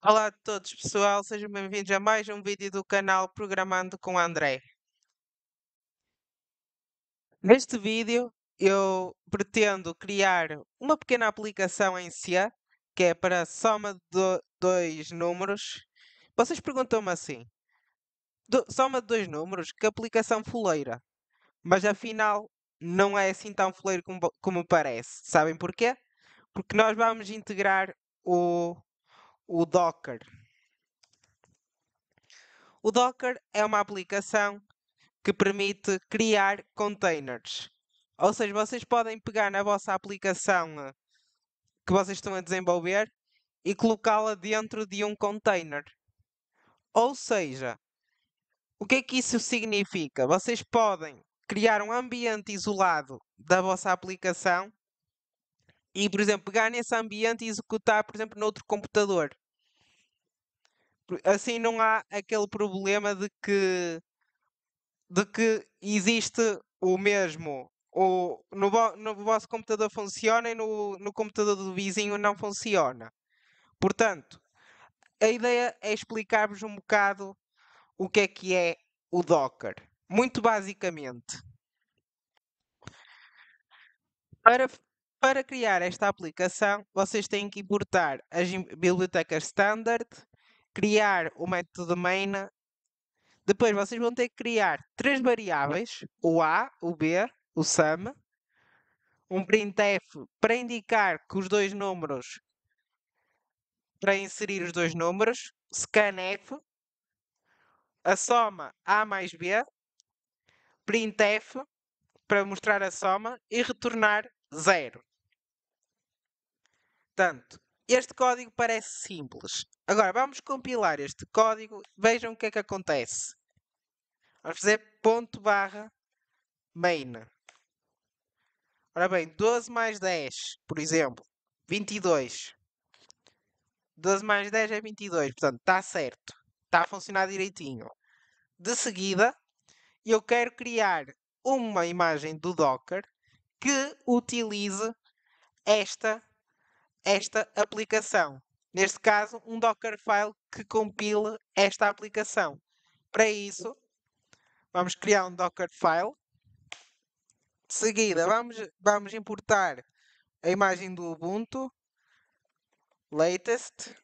Olá a todos, pessoal. Sejam bem-vindos a mais um vídeo do canal Programando com André. Neste vídeo, eu pretendo criar uma pequena aplicação em C, que é para soma de dois números. Vocês perguntam-me assim, do, soma de dois números, que aplicação fuleira? Mas afinal, não é assim tão fuleira como, como parece. Sabem porquê? Porque nós vamos integrar o o Docker. O Docker é uma aplicação que permite criar containers. Ou seja, vocês podem pegar na vossa aplicação eh, que vocês estão a desenvolver e colocá-la dentro de um container. Ou seja, o que é que isso significa? Vocês podem criar um ambiente isolado da vossa aplicação e, por exemplo, pegar nesse ambiente e executar, por exemplo, noutro computador. Assim não há aquele problema de que, de que existe o mesmo. O, no, no vosso computador funciona e no, no computador do vizinho não funciona. Portanto, a ideia é explicar-vos um bocado o que é que é o Docker. Muito basicamente. Para para criar esta aplicação, vocês têm que importar as bibliotecas standard, criar o método main, depois vocês vão ter que criar três variáveis, o A, o B, o sum, um printf para indicar que os dois números, para inserir os dois números, scanf, a soma A mais B, printf para mostrar a soma e retornar zero. Portanto, este código parece simples. Agora, vamos compilar este código. Vejam o que é que acontece. Vamos fazer ponto barra main. Ora bem, 12 mais 10, por exemplo, 22. 12 mais 10 é 22, portanto está certo. Está a funcionar direitinho. De seguida, eu quero criar uma imagem do Docker que utilize esta esta aplicação. Neste caso, um Dockerfile que compile esta aplicação. Para isso, vamos criar um Dockerfile. De seguida, vamos, vamos importar a imagem do Ubuntu, latest.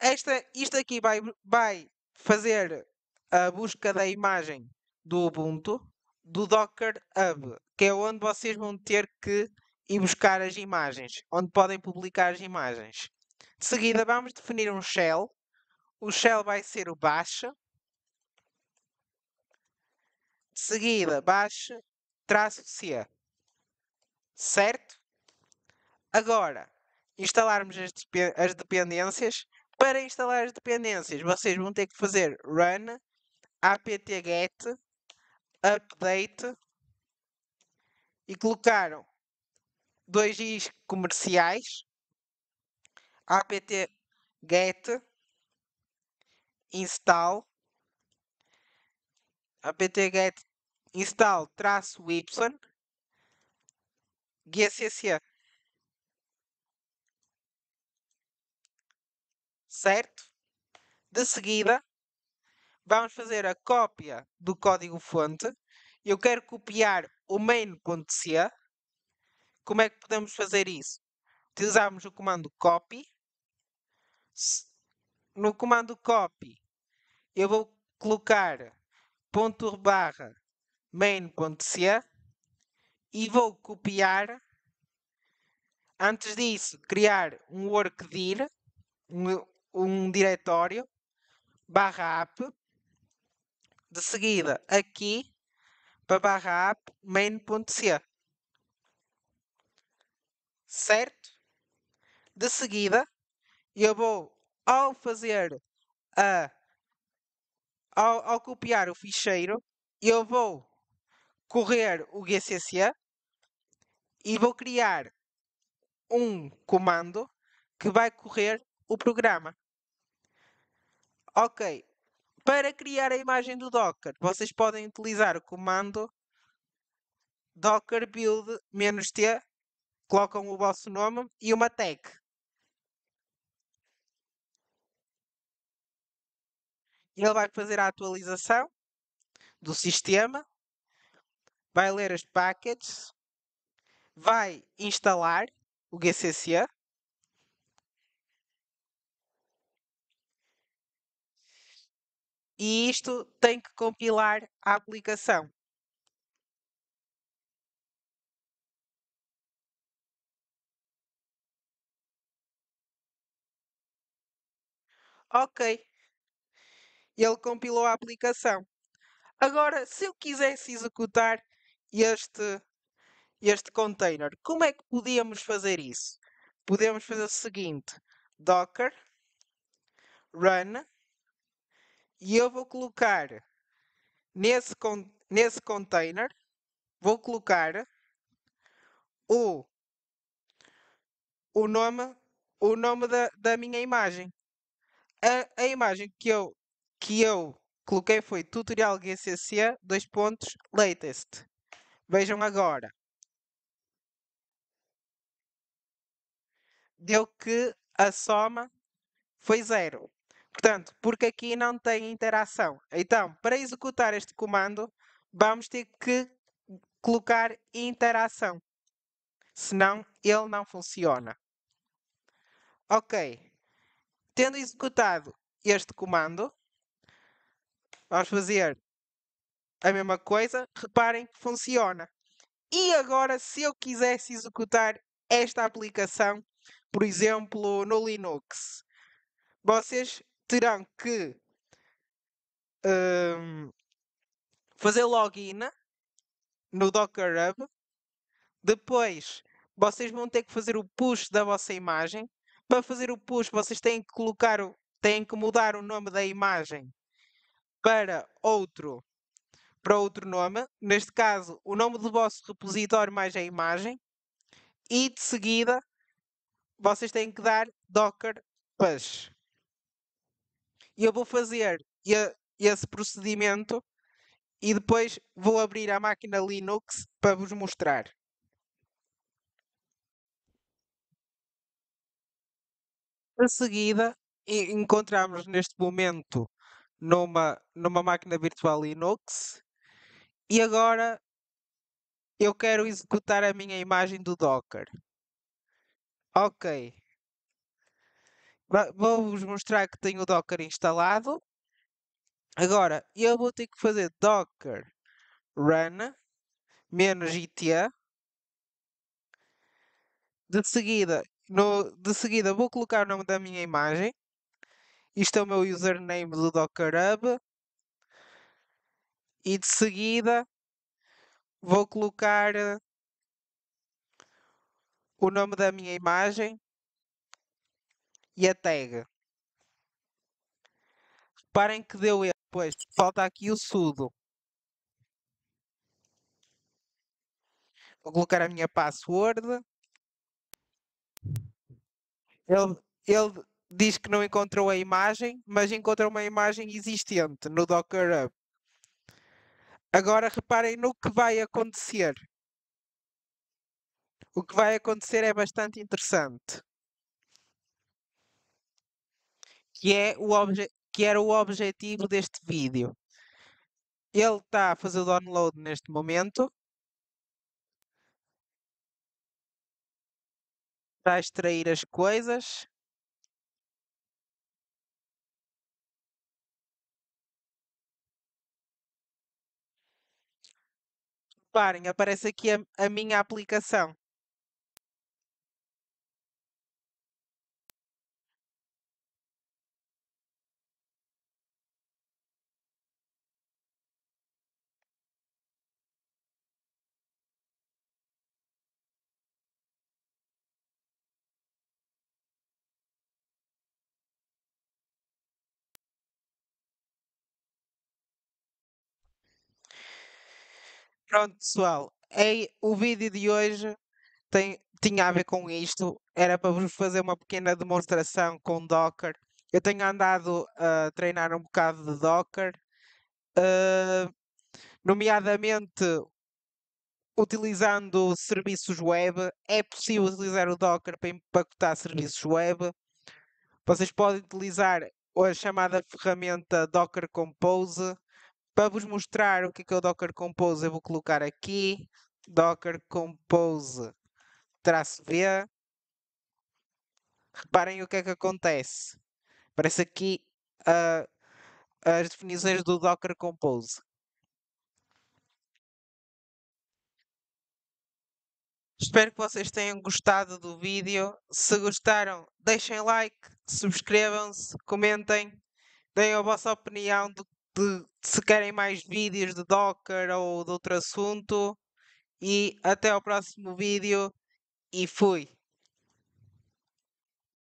Esta, isto aqui vai, vai fazer a busca da imagem do Ubuntu, do Docker Hub, que é onde vocês vão ter que e buscar as imagens, onde podem publicar as imagens. De seguida, vamos definir um shell. O shell vai ser o bash. De seguida, bash traço C. Certo? Agora, instalarmos as dependências. Para instalar as dependências, vocês vão ter que fazer run apt-get update e colocaram dois is comerciais, apt get, install, apt get install traço y, gcc. Certo? De seguida, vamos fazer a cópia do código fonte. Eu quero copiar o main.c como é que podemos fazer isso? Utilizamos o comando copy. No comando copy, eu vou colocar ponto barra main.c e vou copiar. Antes disso, criar um workdir, um, um diretório, barra app. De seguida, aqui, para barra app main.c certo? De seguida, eu vou, ao fazer a. Ao, ao copiar o ficheiro, eu vou correr o GCC e vou criar um comando que vai correr o programa. Ok. Para criar a imagem do Docker, vocês podem utilizar o comando docker build-t colocam o vosso nome e uma tag. Ele vai fazer a atualização do sistema, vai ler as packets, vai instalar o GCC. E isto tem que compilar a aplicação. Ok. ele compilou a aplicação. Agora, se eu quisesse executar este, este container, como é que podíamos fazer isso? Podemos fazer o seguinte: docker run e eu vou colocar nesse, nesse container, vou colocar o, o nome, o nome da, da minha imagem. A, a imagem que eu, que eu coloquei foi tutorial GCC, dois pontos, latest. Vejam agora. Deu que a soma foi zero. Portanto, porque aqui não tem interação. Então, para executar este comando, vamos ter que colocar interação. Senão, ele não funciona. Ok. Tendo executado este comando, vamos hum. fazer a mesma coisa. Reparem que funciona. E agora, se eu quisesse executar esta aplicação, por exemplo, no Linux, vocês terão que um, fazer login no Docker Hub. Depois, vocês vão ter que fazer o push da vossa imagem para fazer o push, vocês têm que colocar, têm que mudar o nome da imagem para outro, para outro nome. Neste caso, o nome do vosso repositório mais a é imagem. E de seguida, vocês têm que dar docker push. E eu vou fazer esse procedimento e depois vou abrir a máquina Linux para vos mostrar. De seguida, encontramos neste momento numa, numa máquina virtual Linux e agora eu quero executar a minha imagem do Docker. Ok. Vou-vos mostrar que tenho o Docker instalado. Agora, eu vou ter que fazer docker run menos ita. De seguida, no, de seguida vou colocar o nome da minha imagem. Isto é o meu username do Docker Hub. E de seguida vou colocar eh, o nome da minha imagem e a tag. Reparem que deu erro, pois falta aqui o sudo. Vou colocar a minha password. Ele, ele diz que não encontrou a imagem, mas encontrou uma imagem existente no Docker Hub. Agora reparem no que vai acontecer. O que vai acontecer é bastante interessante. Que, é o que era o objetivo deste vídeo. Ele está a fazer o download neste momento. para extrair as coisas. Reparem, aparece aqui a, a minha aplicação. Pronto, pessoal. É, o vídeo de hoje tem, tinha a ver com isto. Era para vos fazer uma pequena demonstração com Docker. Eu tenho andado a treinar um bocado de Docker, uh, nomeadamente utilizando serviços web. É possível utilizar o Docker para empacotar serviços web. Vocês podem utilizar a chamada ferramenta Docker Compose para vos mostrar o que é, que é o Docker Compose, eu vou colocar aqui Docker Compose traço V. Reparem o que é que acontece. Aparece aqui uh, as definições do Docker Compose. Espero que vocês tenham gostado do vídeo. Se gostaram, deixem like, subscrevam-se, comentem, deem a vossa opinião do de, se querem mais vídeos de Docker ou de outro assunto. E até ao próximo vídeo. E fui!